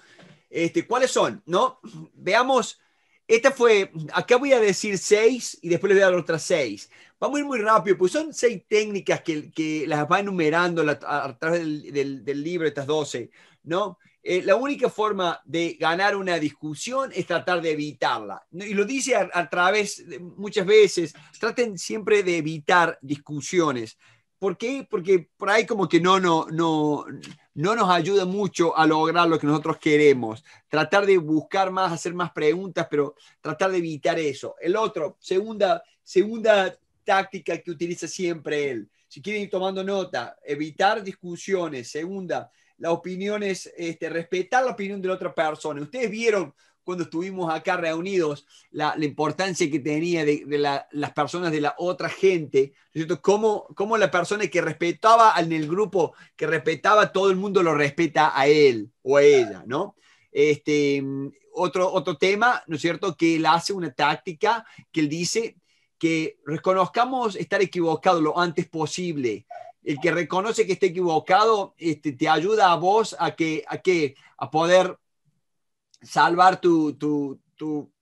este, ¿cuáles son? ¿No? Veamos esta fue, acá voy a decir seis y después le voy a dar otras seis. Vamos a ir muy rápido, pues son seis técnicas que, las va enumerando la, a, través del, libro, estas doce, ¿no? Eh, la única forma de ganar una discusión es tratar de evitarla. Y lo dice a, través, muchas veces, traten siempre de evitar discusiones. ¿Por qué? Porque por ahí como que no, no, no, no nos ayuda mucho a lograr lo que nosotros queremos. Tratar de buscar más, hacer más preguntas, pero tratar de evitar eso. El otro, segunda, segunda táctica que utiliza siempre él. Si quieren ir tomando nota, evitar discusiones. Segunda, opinión es este, respetar la opinión de la otra persona. Ustedes vieron cuando estuvimos acá reunidos, la, importancia que tenía de, las personas de la otra gente, ¿no es Cómo, cómo la persona que respetaba en el grupo, que respetaba todo el mundo, lo respeta a él o a ella, ¿no? Este, otro, otro tema, ¿no es cierto?, que él hace una táctica que él dice que reconozcamos estar equivocado lo antes posible. El que reconoce que está equivocado este, te ayuda a vos a que, a que, a poder salvar tu, tu,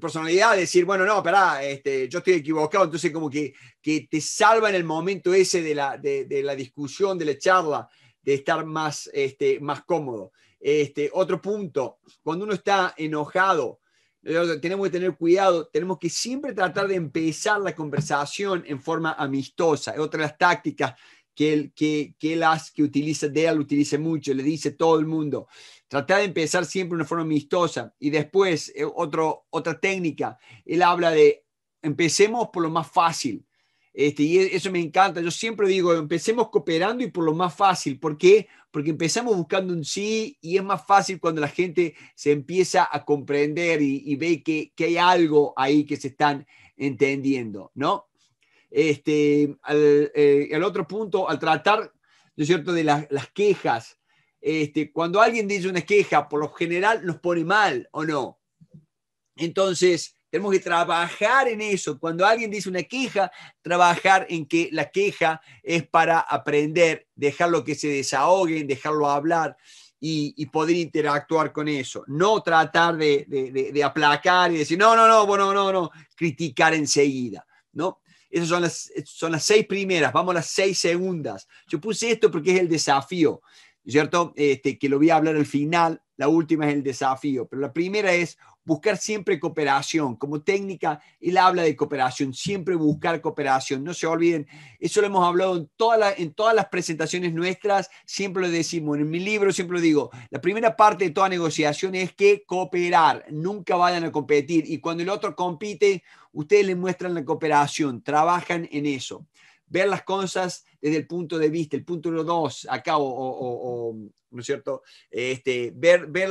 personalidad, decir, bueno, no, espera este, yo estoy equivocado, entonces como que, que te salva en el momento ese de la, de, la discusión, de la charla, de estar más, este, más cómodo. Este, otro punto, cuando uno está enojado, eh, tenemos que tener cuidado, tenemos que siempre tratar de empezar la conversación en forma amistosa. Otra de las tácticas que él, que, que que utiliza de él, utilice mucho, le dice todo el mundo. tratar de empezar siempre de una forma amistosa. Y después, eh, otro, otra técnica, él habla de empecemos por lo más fácil. Este, y e, eso me encanta. Yo siempre digo, empecemos cooperando y por lo más fácil. ¿Por qué? Porque empezamos buscando un sí y es más fácil cuando la gente se empieza a comprender y, ve que, que, hay algo ahí que se están entendiendo, ¿no? Este, eh, al, otro punto, al tratar, ¿no es cierto?, de las quejas. Este, cuando alguien dice una queja, por lo general nos pone mal o no. Entonces, tenemos que trabajar en eso. Cuando alguien dice una queja, trabajar en que la queja es para aprender, dejarlo que se desahoguen, dejarlo hablar y, poder interactuar con eso. No tratar de, aplacar y decir, no, no, no, bueno, no, no, criticar enseguida. ¿no? Esas son las, son las seis primeras, vamos a las seis segundas. Yo puse esto porque es el desafío, ¿cierto? Este, que lo voy a hablar al final, la última es el desafío, pero la primera es buscar siempre cooperación. Como técnica, él habla de cooperación, siempre buscar cooperación. No se olviden, eso lo hemos hablado en, en todas las presentaciones nuestras, siempre lo decimos, en mi libro siempre lo digo, la primera parte de toda negociación es que cooperar, nunca vayan a competir. Y cuando el otro compite, ustedes le muestran la cooperación, trabajan en eso ver las cosas desde el punto de vista, el punto uno, dos, acá, o, ¿no es cierto? Este, ver, ver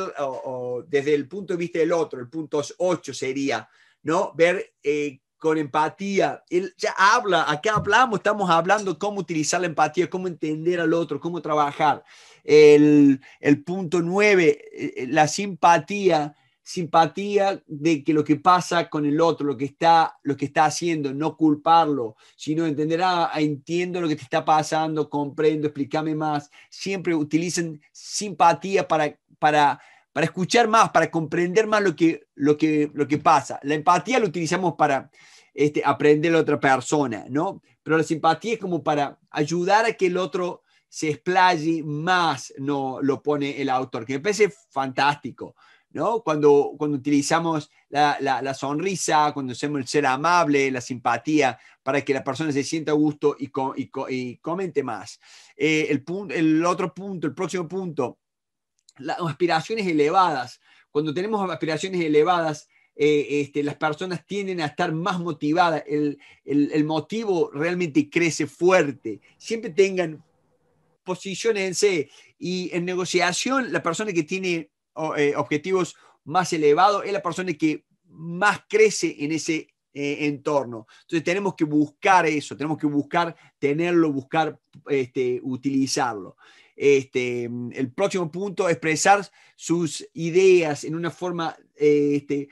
desde el punto de vista del otro, el punto ocho sería, ¿no? Ver eh, con empatía. Él ya habla, acá hablamos, estamos hablando cómo utilizar la empatía, cómo entender al otro, cómo trabajar. El, el punto 9, eh, eh, la simpatía simpatía de que lo que pasa con el otro, lo que está, lo que está haciendo, no culparlo, sino entender, ah, entiendo lo que te está pasando, comprendo, explícame más. Siempre utilicen simpatía para, escuchar más, para comprender más lo que, lo, que, pasa. La empatía la utilizamos para este, aprender a la otra persona, ¿no? Pero la simpatía es como para ayudar a que el otro se explaye más, no lo pone el autor, que me parece fantástico. ¿no? Cuando, cuando utilizamos la, sonrisa, cuando hacemos el ser amable, la simpatía, para que la persona se sienta a gusto y, y, comente más. Eh, el, el otro punto, el próximo punto, las aspiraciones elevadas. Cuando tenemos aspiraciones elevadas, eh, este, las personas tienden a estar más motivadas, el, motivo realmente crece fuerte. Siempre tengan posiciones y en negociación, la persona que tiene eh, objetivos más elevados, es la persona que más crece en ese eh, entorno. Entonces tenemos que buscar eso, tenemos que buscar tenerlo, buscar este, utilizarlo. Este, el próximo punto, expresar sus ideas en una forma este,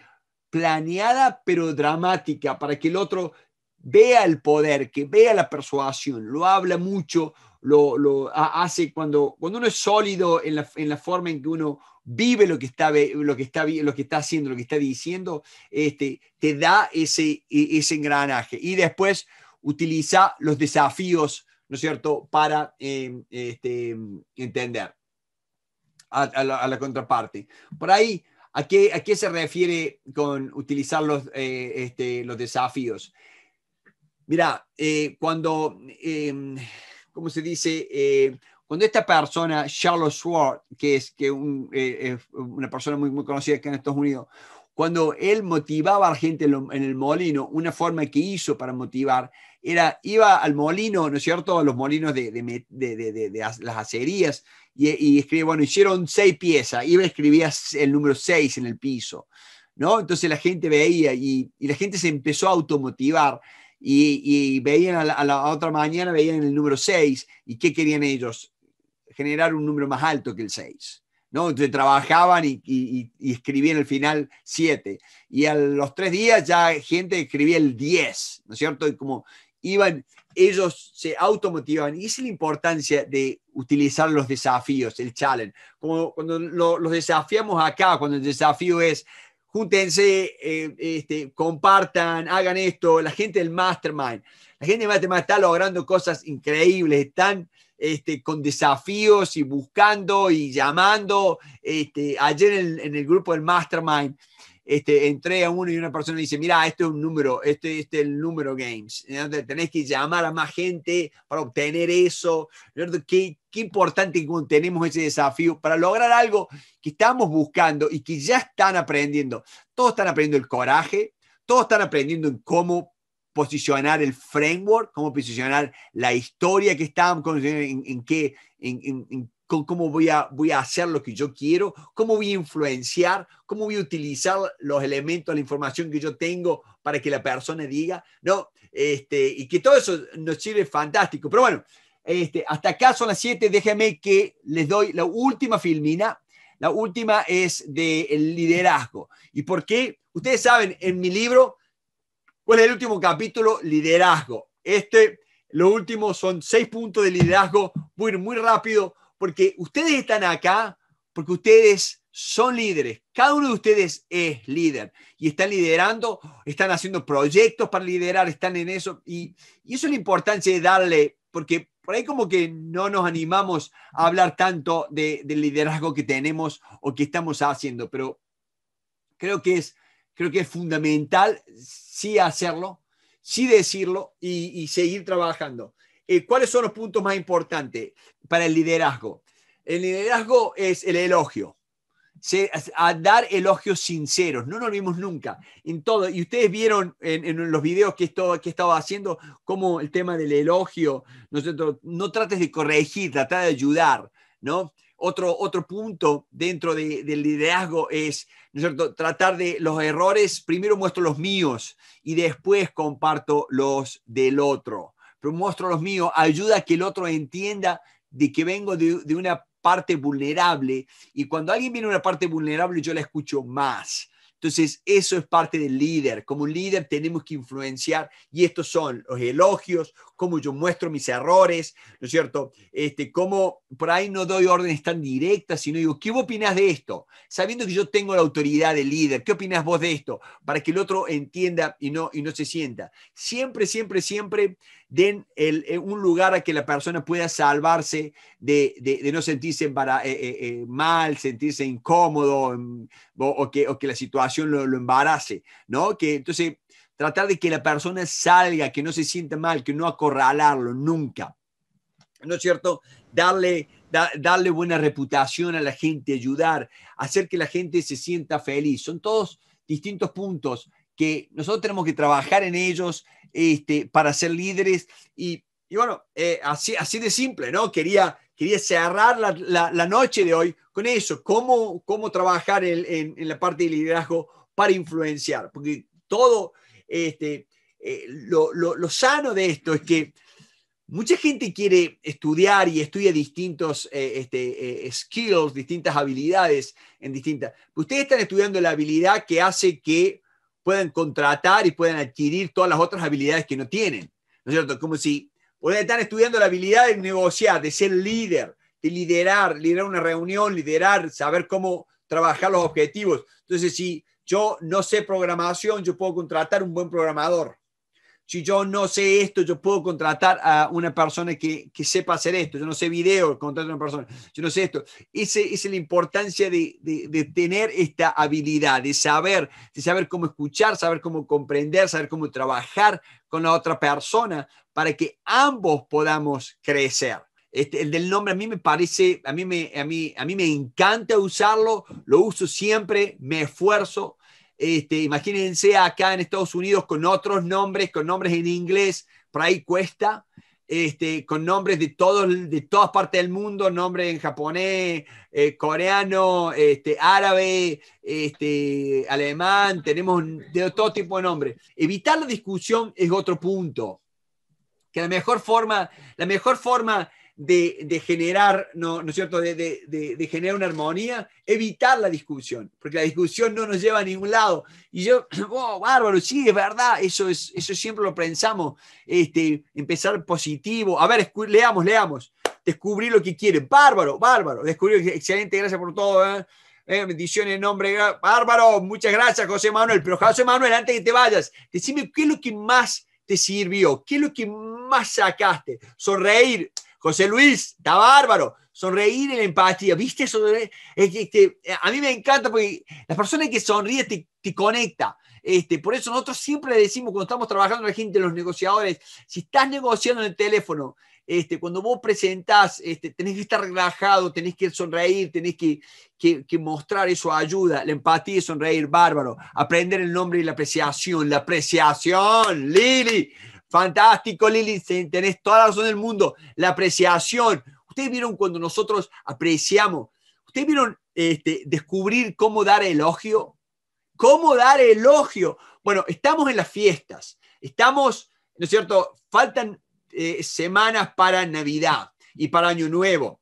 planeada pero dramática para que el otro vea el poder, que vea la persuasión, lo habla mucho, lo, hace cuando, cuando uno es sólido en la, forma en que uno vive lo que está, lo que está, lo que está haciendo, lo que está diciendo, este, te da ese, e, ese engranaje. Y después utiliza los desafíos, ¿no es cierto?, para em, este, entender a, la, contraparte. Por ahí, ¿a qué, se refiere con utilizar los, eh, este, los desafíos? Mira, eh, cuando em, ¿cómo se dice? Eh, cuando esta persona, Charlotte Schwartz, que es, que eh, una persona muy, muy conocida acá en Estados Unidos, cuando él motivaba a la gente en el molino, una forma que hizo para motivar era, iba al molino, ¿no es cierto?, a los molinos de, las acerías y, y escribía, bueno, hicieron seis piezas, iba escribía el número seis en el piso, ¿no? Entonces la gente veía y, y la gente se empezó a automotivar y, veían a la, otra mañana, veían el número 6 y qué querían ellos, generar un número más alto que el 6. ¿no? Entonces trabajaban y, escribían el final 7. Y a los tres días ya gente escribía el 10, ¿no es cierto? Y como iban, ellos se automotivaban. Y es la importancia de utilizar los desafíos, el challenge. Como cuando los desafiamos acá, cuando el desafío es júntense, eh, este, compartan, hagan esto, la gente del Mastermind. La gente del Mastermind está logrando cosas increíbles, están este, con desafíos y buscando y llamando. Este, ayer en el grupo del Mastermind este, entré a uno y una persona dice, mira, este es un número, este, este es el número games. donde tenés que llamar a más gente para obtener eso. Qué, qué importante que tenemos ese desafío para lograr algo que estamos buscando y que ya están aprendiendo. Todos están aprendiendo el coraje, todos están aprendiendo en cómo posicionar el framework, cómo posicionar la historia que estábamos en, en, qué, con cómo voy a, voy a hacer lo que yo quiero, cómo voy a influenciar, cómo voy a utilizar los elementos, la información que yo tengo para que la persona diga, ¿no? Este, y que todo eso nos sirve fantástico. Pero bueno, este, hasta acá son las 7, déjenme que les doy la última filmina. La última es del liderazgo. ¿Y por qué? Ustedes saben, en mi libro, ¿cuál es el último capítulo? Liderazgo. Este, lo último son seis puntos de liderazgo. Voy muy rápido porque ustedes están acá, porque ustedes son líderes. Cada uno de ustedes es líder y están liderando, están haciendo proyectos para liderar, están en eso. Y, eso es la importancia de darle, porque por ahí como que no nos animamos a hablar tanto de, del liderazgo que tenemos o que estamos haciendo, pero creo que es, creo que es fundamental sí hacerlo, sí decirlo y, y seguir trabajando. Eh, ¿cuáles son los puntos más importantes para el liderazgo? El liderazgo es el elogio, a dar elogios sinceros, no nos vimos nunca. En todo, y ustedes vieron en, los videos que, que estaba haciendo como el tema del elogio, nosotros, no trates de corregir, trata de ayudar, ¿no? Otro, otro punto dentro del liderazgo es ¿no es cierto? tratar de los errores, primero muestro los míos y después comparto los del otro pero muestro los míos, ayuda a que el otro entienda de que vengo de, una parte vulnerable y cuando alguien viene de una parte vulnerable yo la escucho más. Entonces, eso es parte del líder. Como líder tenemos que influenciar y estos son los elogios, cómo yo muestro mis errores, ¿no es cierto? Este, cómo por ahí no doy órdenes tan directas, sino digo, ¿qué opinas de esto? Sabiendo que yo tengo la autoridad de líder, ¿qué opinas vos de esto? Para que el otro entienda y no, y no se sienta. Siempre, siempre, siempre den eh, un lugar a que la persona pueda salvarse de, de, no sentirse para, eh, eh, mal, sentirse incómodo mm, o, que, o que la situación lo, lo embarace, ¿no? Que entonces tratar de que la persona salga, que no se sienta mal, que no acorralarlo nunca. ¿No es cierto? Darle, buena reputación a la gente, ayudar, hacer que la gente se sienta feliz. Son todos distintos puntos que nosotros tenemos que trabajar en ellos este, para ser líderes. Y, bueno, eh, así, así de simple, ¿no? Quería, quería cerrar la, noche de hoy con eso, cómo, cómo trabajar en, en la parte de liderazgo para influenciar, porque todo, este, eh, lo, sano de esto es que mucha gente quiere estudiar y estudia distintos eh, este, eh, skills, distintas habilidades en distintas. Pues ustedes están estudiando la habilidad que hace que puedan contratar y puedan adquirir todas las otras habilidades que no tienen. ¿No es cierto? Como si ustedes estar estudiando la habilidad de negociar, de ser líder, de liderar, liderar una reunión, liderar, saber cómo trabajar los objetivos. Entonces, si yo no sé programación, yo puedo contratar un buen programador. Si yo no sé esto, yo puedo contratar a una persona que, que sepa hacer esto. Yo no sé video, contrato a una persona. Yo no sé esto. Esa es la importancia de, de, tener esta habilidad, de saber, de saber cómo escuchar, saber cómo comprender, saber cómo trabajar con la otra persona para que ambos podamos crecer. Este, el del nombre a mí me parece, a mí me, a mí, a mí me encanta usarlo, lo uso siempre, me esfuerzo, este, imagínense acá en Estados Unidos con otros nombres, con nombres en inglés, por ahí cuesta, este, con nombres de, todos, de todas partes del mundo, nombres en japonés, eh, coreano, este, árabe, este, alemán, tenemos de todo tipo de nombres. Evitar la discusión es otro punto. Que la mejor forma, la mejor forma de, generar, ¿no, ¿no es cierto?, de, de, de, generar una armonía, evitar la discusión, porque la discusión no nos lleva a ningún lado. Y yo, oh, [CLEARS THROAT] bárbaro, sí, es verdad, eso, es, eso siempre lo pensamos, este, empezar positivo, a ver, leamos, leamos, descubrir lo que quiere, bárbaro, bárbaro, descubrir, excelente, gracias por todo. ¿eh? eh bendiciones en nombre. Bárbaro, muchas gracias, José Manuel. Pero José Manuel, antes que te vayas, decime qué es lo que más te sirvió, qué es lo que más sacaste. Sonreír, José Luis, está bárbaro. Sonreír la empatía, ¿viste? eso? este, a mí me encanta porque las personas que sonríe te, te conecta. Este, por eso nosotros siempre decimos cuando estamos trabajando la gente, los negociadores, si estás negociando en el teléfono, este, cuando vos presentás, este, tenés que estar relajado, tenés que sonreír, tenés que, que, mostrar eso ayuda, la empatía, y sonreír, bárbaro, aprender el nombre y la apreciación, la apreciación, Lili, Fantástico, Lili, tenés toda la razón del mundo. La apreciación. Ustedes vieron cuando nosotros apreciamos. Ustedes vieron este, descubrir cómo dar elogio. ¿Cómo dar elogio? Bueno, estamos en las fiestas. Estamos, ¿no es cierto? Faltan eh, semanas para Navidad y para Año Nuevo.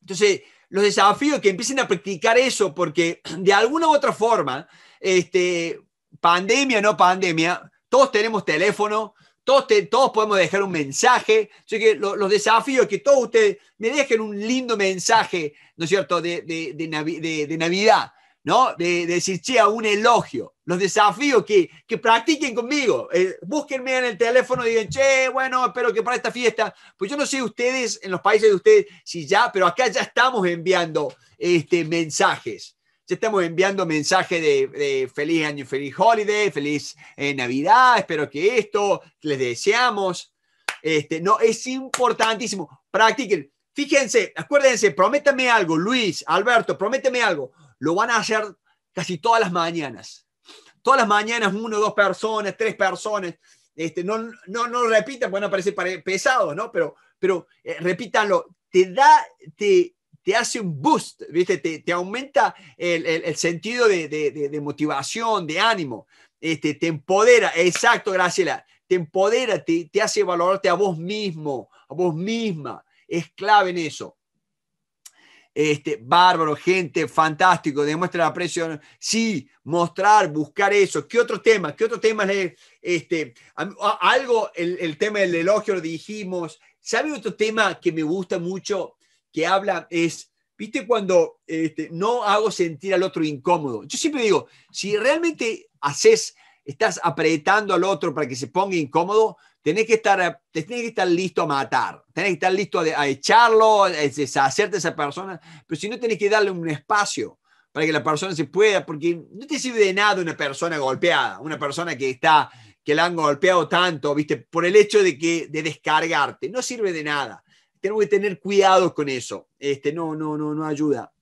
Entonces, los desafíos que empiecen a practicar eso, porque [CLEARS THROAT] de alguna u otra forma, este, pandemia, no pandemia, todos tenemos teléfono, todos, podemos dejar un mensaje. Así que los desafíos que todos ustedes me dejen un lindo mensaje, ¿no es cierto?, de, de, Navidad, ¿no? De, decir, che, un elogio. Los desafíos que, que practiquen conmigo. Eh, búsquenme en el teléfono y digan, che, bueno, espero que para esta fiesta. Pues yo no sé ustedes, en los países de ustedes, si ya, pero acá ya estamos enviando este, mensajes ya estamos enviando mensajes de, feliz año, feliz holiday, feliz eh, Navidad, espero que esto, les deseamos. Este, no, es importantísimo. Practiquen. Fíjense, acuérdense, prométame algo, Luis, Alberto, prométeme algo. Lo van a hacer casi todas las mañanas. Todas las mañanas, uno, dos personas, tres personas. Este, no, no, no lo repitan, bueno, no parece pesado, ¿no? Pero, pero eh, repítanlo. Te da, te, te hace un boost, ¿viste? Te, aumenta el, sentido de, motivación, de ánimo, este, te empodera, exacto, Graciela, te empodera, te, te, hace valorarte a vos mismo, a vos misma, es clave en eso. Este, bárbaro, gente, fantástico, demuestra la presión. Sí, mostrar, buscar eso. ¿Qué otro tema? ¿Qué otro tema es? Este, algo, el, el tema del elogio lo dijimos. ¿Sabe otro tema que me gusta mucho? que habla es, viste, cuando este, no hago sentir al otro incómodo. Yo siempre digo, si realmente haces, estás apretando al otro para que se ponga incómodo, tenés que estar, tenés que estar listo a matar, tenés que estar listo a, echarlo, a deshacerte a esa persona, pero si no tenés que darle un espacio para que la persona se pueda, porque no te sirve de nada una persona golpeada, una persona que está, que la han golpeado tanto, viste, por el hecho de que, de descargarte, no sirve de nada. Tengo que tener cuidado con eso. Este, no, no, no, no ayuda.